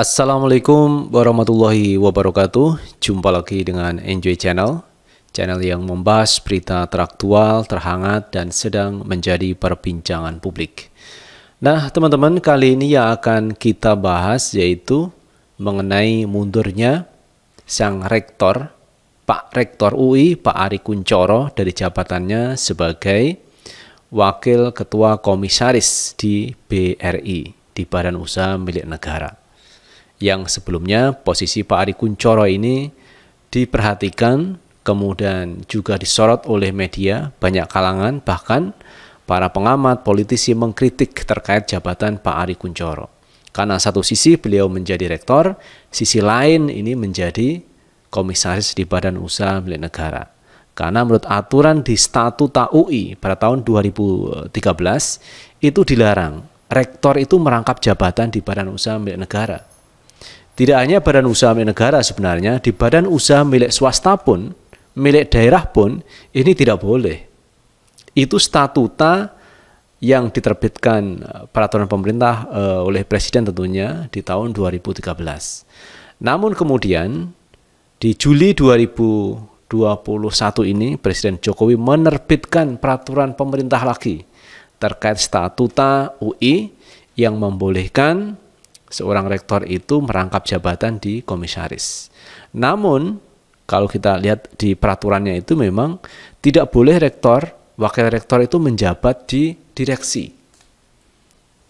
Assalamualaikum warahmatullahi wabarakatuh. Jumpa lagi dengan Enjoy Channel, channel yang membahas berita teraktual, terhangat, dan sedang menjadi perbincangan publik. Nah, teman-teman, kali ini yang akan kita bahas yaitu mengenai mundurnya sang rektor, Pak Rektor UI, Pak Ari Kuncoro, dari jabatannya sebagai Wakil Ketua Komisaris di BRI, di Badan Usaha Milik Negara yang sebelumnya posisi Pak Ari Kuncoro ini diperhatikan kemudian juga disorot oleh media banyak kalangan bahkan para pengamat politisi mengkritik terkait jabatan Pak Ari Kuncoro karena satu sisi beliau menjadi rektor sisi lain ini menjadi komisaris di Badan Usaha Milik Negara karena menurut aturan di statuta UI pada tahun 2013 itu dilarang rektor itu merangkap jabatan di Badan Usaha Milik Negara tidak hanya badan usaha milik negara sebenarnya, di badan usaha milik swasta pun, milik daerah pun, ini tidak boleh. Itu statuta yang diterbitkan eh, peraturan pemerintah eh, oleh Presiden tentunya di tahun 2013. Namun kemudian di Juli 2021 ini Presiden Jokowi menerbitkan peraturan pemerintah lagi terkait statuta UI yang membolehkan seorang rektor itu merangkap jabatan di komisaris. Namun, kalau kita lihat di peraturannya itu memang tidak boleh rektor, wakil rektor itu menjabat di direksi.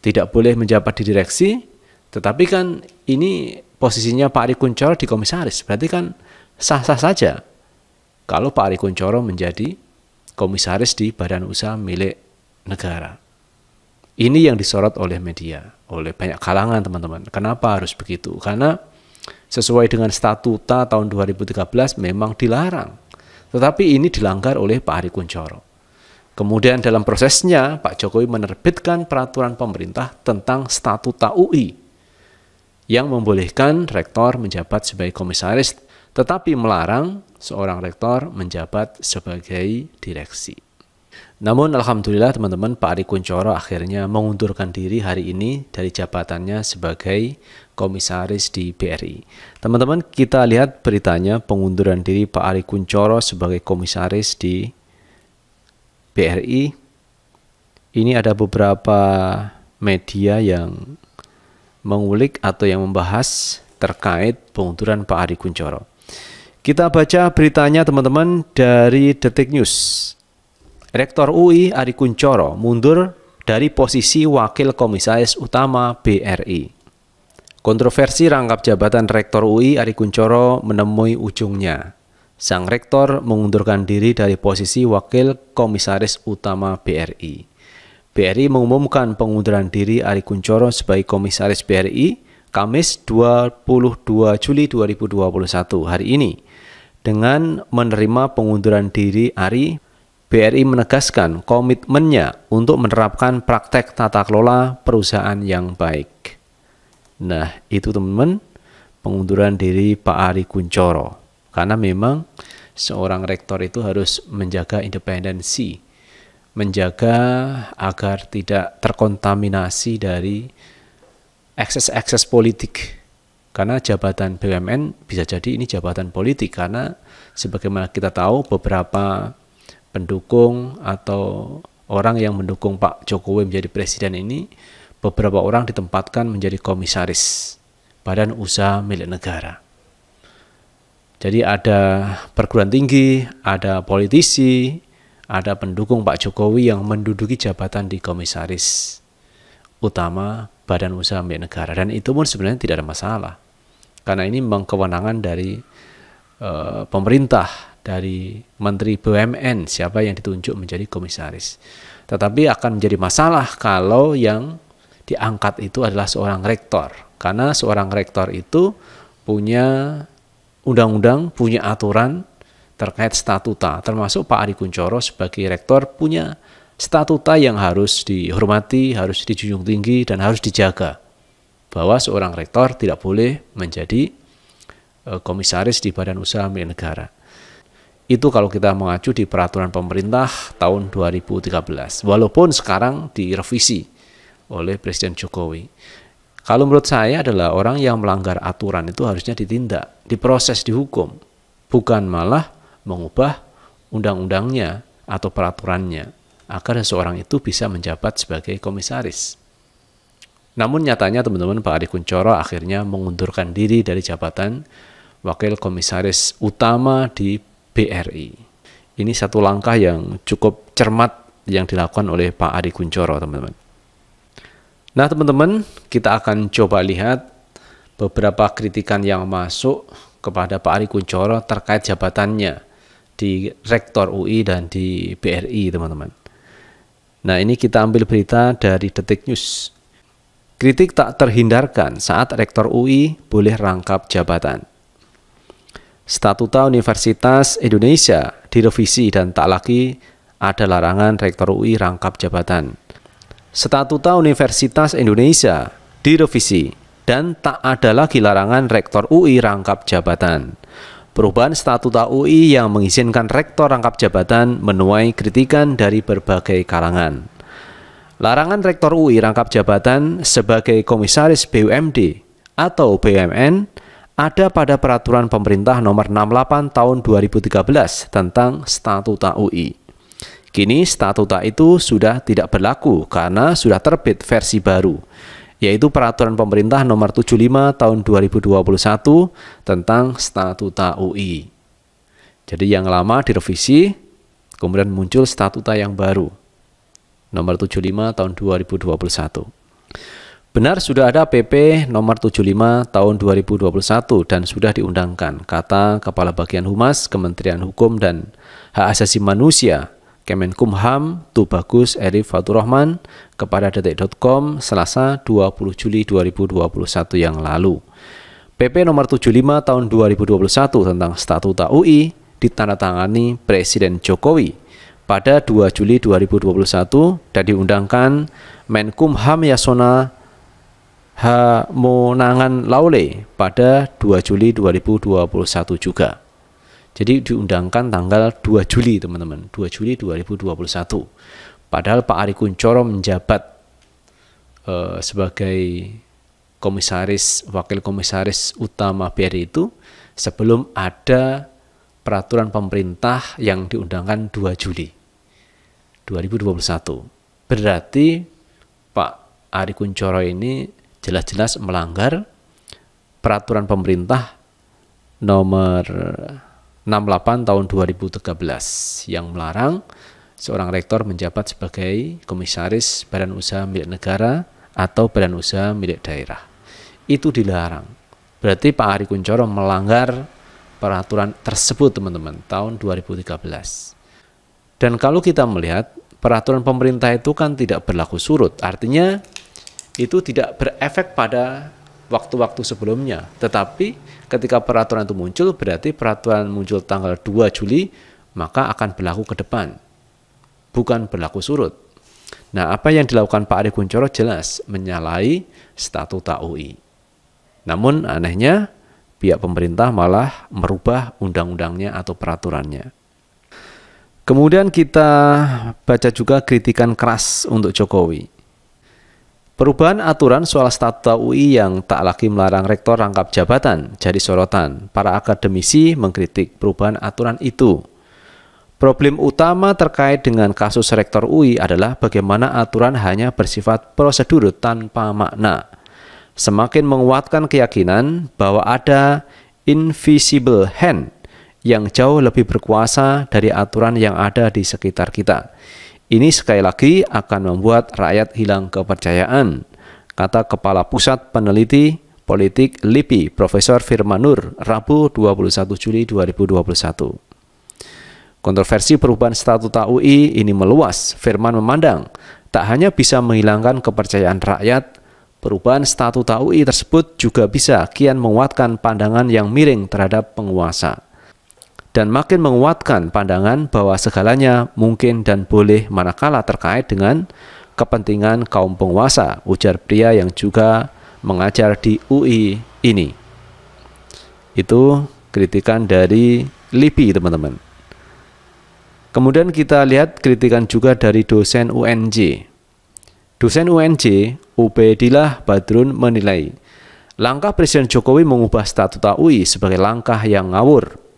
Tidak boleh menjabat di direksi, tetapi kan ini posisinya Pak Ari Kuncoro di komisaris, berarti kan sah-sah saja kalau Pak Ari Kuncoro menjadi komisaris di badan usaha milik negara. Ini yang disorot oleh media, oleh banyak kalangan teman-teman. Kenapa harus begitu? Karena sesuai dengan statuta tahun 2013 memang dilarang. Tetapi ini dilanggar oleh Pak Ari Kuncoro. Kemudian dalam prosesnya Pak Jokowi menerbitkan peraturan pemerintah tentang statuta UI yang membolehkan rektor menjabat sebagai komisaris tetapi melarang seorang rektor menjabat sebagai direksi. Namun alhamdulillah teman-teman Pak Ari Kuncoro akhirnya mengundurkan diri hari ini dari jabatannya sebagai komisaris di BRI. Teman-teman kita lihat beritanya pengunduran diri Pak Ari Kuncoro sebagai komisaris di BRI. Ini ada beberapa media yang mengulik atau yang membahas terkait pengunduran Pak Ari Kuncoro. Kita baca beritanya teman-teman dari Detik News. Rektor UI Ari Kuncoro mundur dari posisi Wakil Komisaris Utama BRI. Kontroversi rangkap jabatan Rektor UI Ari Kuncoro menemui ujungnya. Sang Rektor mengundurkan diri dari posisi Wakil Komisaris Utama BRI. BRI mengumumkan pengunduran diri Ari Kuncoro sebagai Komisaris BRI Kamis 22 Juli 2021 hari ini dengan menerima pengunduran diri Ari BRI menegaskan komitmennya untuk menerapkan praktek tata kelola perusahaan yang baik. Nah, itu teman-teman pengunduran diri Pak Ari Kuncoro. Karena memang seorang rektor itu harus menjaga independensi, menjaga agar tidak terkontaminasi dari ekses-ekses politik. Karena jabatan BUMN bisa jadi ini jabatan politik karena sebagaimana kita tahu beberapa pendukung atau orang yang mendukung Pak Jokowi menjadi presiden ini, beberapa orang ditempatkan menjadi komisaris badan usaha milik negara. Jadi ada perguruan tinggi, ada politisi, ada pendukung Pak Jokowi yang menduduki jabatan di komisaris utama badan usaha milik negara dan itu pun sebenarnya tidak ada masalah. Karena ini memang kewenangan dari uh, pemerintah dari Menteri BUMN siapa yang ditunjuk menjadi komisaris. Tetapi akan menjadi masalah kalau yang diangkat itu adalah seorang rektor. Karena seorang rektor itu punya undang-undang, punya aturan terkait statuta, termasuk Pak Ari Kuncoro sebagai rektor punya statuta yang harus dihormati, harus dijunjung tinggi, dan harus dijaga. Bahwa seorang rektor tidak boleh menjadi e, komisaris di badan usaha milik negara. Itu kalau kita mengacu di peraturan pemerintah tahun 2013. Walaupun sekarang direvisi oleh Presiden Jokowi. Kalau menurut saya adalah orang yang melanggar aturan itu harusnya ditindak, diproses, dihukum. Bukan malah mengubah undang-undangnya atau peraturannya agar seseorang itu bisa menjabat sebagai komisaris. Namun nyatanya teman-teman Pak Ari Kuncoro akhirnya mengundurkan diri dari jabatan Wakil Komisaris Utama di BRI. Ini satu langkah yang cukup cermat yang dilakukan oleh Pak Ari Kuncoro, teman-teman. Nah, teman-teman, kita akan coba lihat beberapa kritikan yang masuk kepada Pak Ari Kuncoro terkait jabatannya di Rektor UI dan di BRI, teman-teman. Nah, ini kita ambil berita dari Detik News. Kritik tak terhindarkan saat Rektor UI boleh rangkap jabatan. Statuta Universitas Indonesia direvisi dan tak lagi ada larangan Rektor UI rangkap jabatan. Statuta Universitas Indonesia direvisi dan tak ada lagi larangan Rektor UI rangkap jabatan. Perubahan statuta UI yang mengizinkan rektor rangkap jabatan menuai kritikan dari berbagai kalangan. Larangan rektor UI rangkap jabatan sebagai komisaris BUMD atau BUMN ada pada peraturan pemerintah nomor 68 tahun 2013 tentang statuta UI. Kini statuta itu sudah tidak berlaku karena sudah terbit versi baru, yaitu peraturan pemerintah nomor 75 tahun 2021 tentang statuta UI. Jadi yang lama direvisi, kemudian muncul statuta yang baru nomor 75 tahun 2021. Benar sudah ada PP nomor 75 tahun 2021 dan sudah diundangkan, kata Kepala Bagian Humas Kementerian Hukum dan Hak Asasi Manusia Kemenkumham Tubagus Erif Faturrahman kepada detik.com Selasa 20 Juli 2021 yang lalu. PP nomor 75 tahun 2021 tentang statuta UI ditandatangani Presiden Jokowi pada 2 Juli 2021 dan diundangkan Menkumham Yasona Hamunangan Laule pada 2 Juli 2021 juga. Jadi diundangkan tanggal 2 Juli teman-teman, 2 Juli 2021. Padahal Pak Ari Kuncoro menjabat uh, sebagai komisaris, wakil komisaris utama BRI itu sebelum ada peraturan pemerintah yang diundangkan 2 Juli 2021. Berarti Pak Ari Kuncoro ini jelas-jelas melanggar peraturan pemerintah nomor 68 tahun 2013 yang melarang seorang rektor menjabat sebagai komisaris badan usaha milik negara atau badan usaha milik daerah. Itu dilarang. Berarti Pak Ari Kuncoro melanggar peraturan tersebut teman-teman tahun 2013. Dan kalau kita melihat peraturan pemerintah itu kan tidak berlaku surut. Artinya itu tidak berefek pada waktu-waktu sebelumnya. Tetapi ketika peraturan itu muncul, berarti peraturan muncul tanggal 2 Juli, maka akan berlaku ke depan, bukan berlaku surut. Nah, apa yang dilakukan Pak Ari Kuncoro jelas menyalahi statuta UI. Namun anehnya, pihak pemerintah malah merubah undang-undangnya atau peraturannya. Kemudian kita baca juga kritikan keras untuk Jokowi. Perubahan aturan soal statuta UI yang tak lagi melarang rektor rangkap jabatan jadi sorotan. Para akademisi mengkritik perubahan aturan itu. Problem utama terkait dengan kasus rektor UI adalah bagaimana aturan hanya bersifat prosedur tanpa makna. Semakin menguatkan keyakinan bahwa ada invisible hand yang jauh lebih berkuasa dari aturan yang ada di sekitar kita. Ini sekali lagi akan membuat rakyat hilang kepercayaan, kata Kepala Pusat Peneliti Politik LIPI, Profesor Firman Nur, Rabu 21 Juli 2021. Kontroversi perubahan statuta UI ini meluas. Firman memandang, tak hanya bisa menghilangkan kepercayaan rakyat, perubahan statuta UI tersebut juga bisa kian menguatkan pandangan yang miring terhadap penguasa dan makin menguatkan pandangan bahwa segalanya mungkin dan boleh manakala terkait dengan kepentingan kaum penguasa, ujar pria yang juga mengajar di UI ini. Itu kritikan dari Lipi, teman-teman. Kemudian kita lihat kritikan juga dari dosen UNJ. Dosen UNJ, Ubedillah Badrun menilai, Langkah Presiden Jokowi mengubah statuta UI sebagai langkah yang ngawur.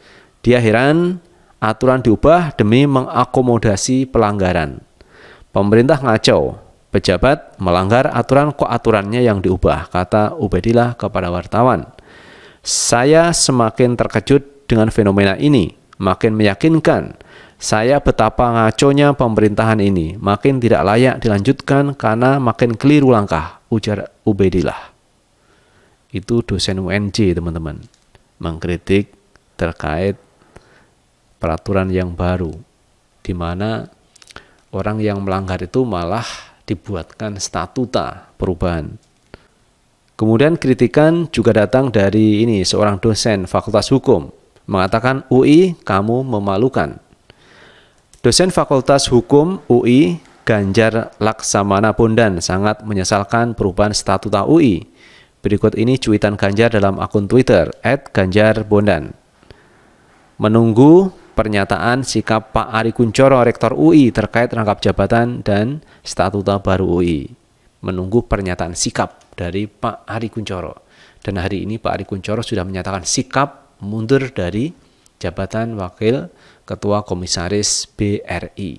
Dia heran aturan diubah demi mengakomodasi pelanggaran. Pemerintah ngaco, pejabat melanggar aturan kok aturannya yang diubah, kata Ubedillah kepada wartawan. Saya semakin terkejut dengan fenomena ini, makin meyakinkan saya betapa ngaconya pemerintahan ini, makin tidak layak dilanjutkan karena makin keliru langkah, ujar Ubedillah. Itu dosen UNJ, teman-teman, mengkritik terkait peraturan yang baru di mana orang yang melanggar itu malah dibuatkan statuta perubahan. Kemudian kritikan juga datang dari ini seorang dosen Fakultas Hukum mengatakan UI kamu memalukan. Dosen Fakultas Hukum UI Ganjar Laksamana Bondan sangat menyesalkan perubahan statuta UI. Berikut ini cuitan Ganjar dalam akun Twitter @ganjarbondan. Menunggu pernyataan sikap Pak Ari Kuncoro, Rektor UI terkait rangkap jabatan dan statuta baru UI. Menunggu pernyataan sikap dari Pak Ari Kuncoro. Dan hari ini Pak Ari Kuncoro sudah menyatakan sikap mundur dari jabatan Wakil Ketua Komisaris BRI.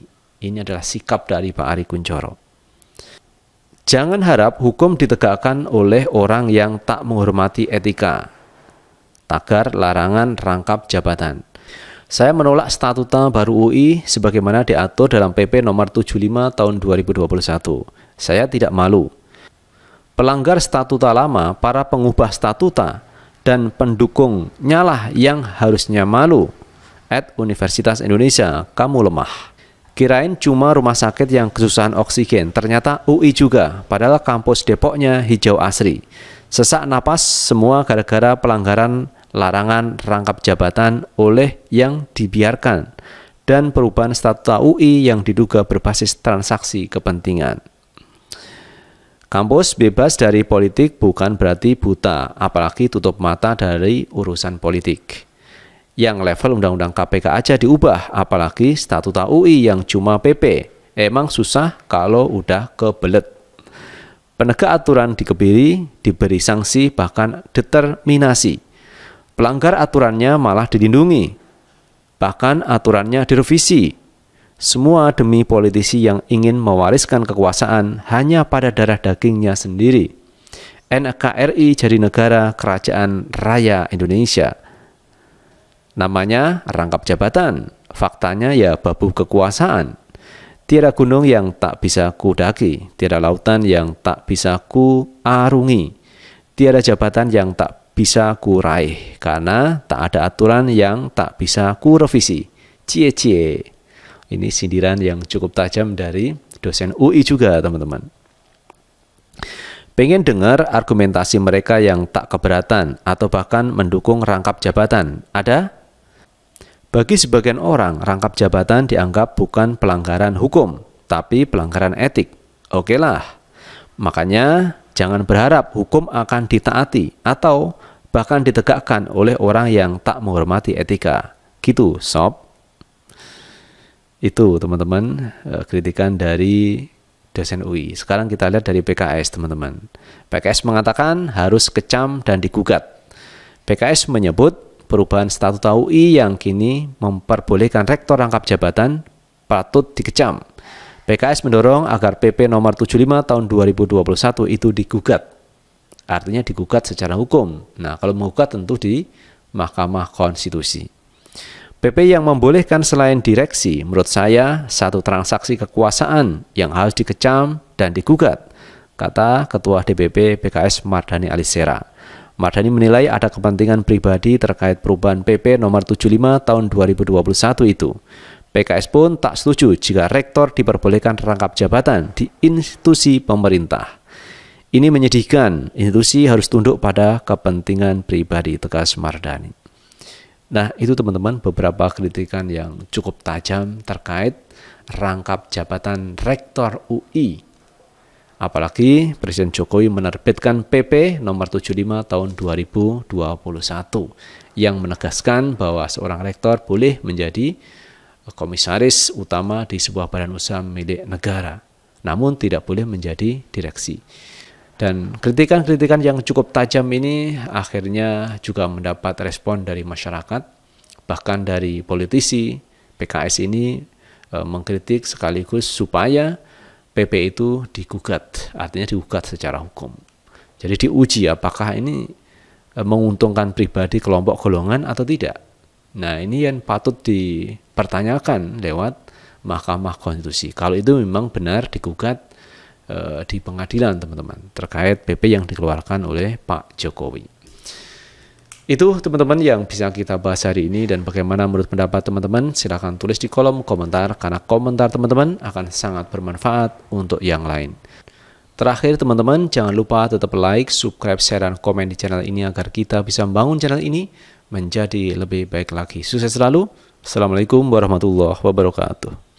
Ini adalah sikap dari Pak Ari Kuncoro. Jangan harap hukum ditegakkan oleh orang yang tak menghormati etika. Tagar larangan rangkap jabatan. Saya menolak statuta baru UI sebagaimana diatur dalam PP nomor 75 tahun 2021. Saya tidak malu. Pelanggar statuta lama, para pengubah statuta, dan pendukung nyalah yang harusnya malu. At Universitas Indonesia, kamu lemah. Kirain cuma rumah sakit yang kesusahan oksigen, ternyata UI juga, padahal kampus Depoknya hijau asri. Sesak napas semua gara-gara pelanggaran larangan rangkap jabatan oleh yang dibiarkan, dan perubahan statuta UI yang diduga berbasis transaksi kepentingan. Kampus bebas dari politik bukan berarti buta, apalagi tutup mata dari urusan politik. Yang level undang-undang KPK aja diubah, apalagi statuta UI yang cuma PP. Emang susah kalau udah kebelet. Penegak aturan dikebiri, diberi sanksi, bahkan determinasi Pelanggar aturannya malah dilindungi. Bahkan aturannya direvisi. Semua demi politisi yang ingin mewariskan kekuasaan hanya pada darah dagingnya sendiri. NKRI jadi negara kerajaan raya Indonesia. Namanya rangkap jabatan, faktanya ya babu kekuasaan. Tiada gunung yang tak bisa ku daki, tiada lautan yang tak bisa ku arungi, tiada jabatan yang tak bisa ku raih karena tak ada aturan yang tak bisa ku revisi. Cie cie. Ini sindiran yang cukup tajam dari dosen UI juga, teman-teman. Pengen dengar argumentasi mereka yang tak keberatan atau bahkan mendukung rangkap jabatan. Ada? Bagi sebagian orang, rangkap jabatan dianggap bukan pelanggaran hukum, tapi pelanggaran etik. Oke lah. Makanya Jangan berharap hukum akan ditaati atau bahkan ditegakkan oleh orang yang tak menghormati etika. Gitu, sob. Itu, teman-teman, eh, kritikan dari dosen UI. Sekarang kita lihat dari PKS, teman-teman. PKS mengatakan harus kecam dan digugat. PKS menyebut perubahan statuta UI yang kini memperbolehkan rektor rangkap jabatan patut dikecam. PKS mendorong agar PP nomor 75 tahun 2021 itu digugat. Artinya digugat secara hukum. Nah, kalau menggugat tentu di Mahkamah Konstitusi. PP yang membolehkan selain direksi, menurut saya satu transaksi kekuasaan yang harus dikecam dan digugat, kata Ketua DPP PKS Mardani Alisera. Mardani menilai ada kepentingan pribadi terkait perubahan PP nomor 75 tahun 2021 itu. PKS pun tak setuju jika rektor diperbolehkan rangkap jabatan di institusi pemerintah. Ini menyedihkan, institusi harus tunduk pada kepentingan pribadi, tegas Mardani. Nah, itu teman-teman beberapa kritikan yang cukup tajam terkait rangkap jabatan rektor UI. Apalagi Presiden Jokowi menerbitkan PP nomor 75 tahun 2021 yang menegaskan bahwa seorang rektor boleh menjadi komisaris utama di sebuah badan usaha milik negara, namun tidak boleh menjadi direksi. Dan kritikan-kritikan yang cukup tajam ini akhirnya juga mendapat respon dari masyarakat, bahkan dari politisi. PKS ini e, mengkritik sekaligus supaya PP itu digugat, artinya digugat secara hukum. Jadi diuji apakah ini e, menguntungkan pribadi, kelompok, golongan atau tidak Nah, ini yang patut dipertanyakan lewat Mahkamah Konstitusi. Kalau itu memang benar digugat e, di pengadilan, teman-teman, terkait PP yang dikeluarkan oleh Pak Jokowi. Itu teman-teman yang bisa kita bahas hari ini dan bagaimana menurut pendapat teman-teman silahkan tulis di kolom komentar karena komentar teman-teman akan sangat bermanfaat untuk yang lain. Terakhir teman-teman jangan lupa tetap like, subscribe, share, dan komen di channel ini agar kita bisa membangun channel ini menjadi lebih baik lagi. Sukses selalu. Assalamualaikum warahmatullahi wabarakatuh.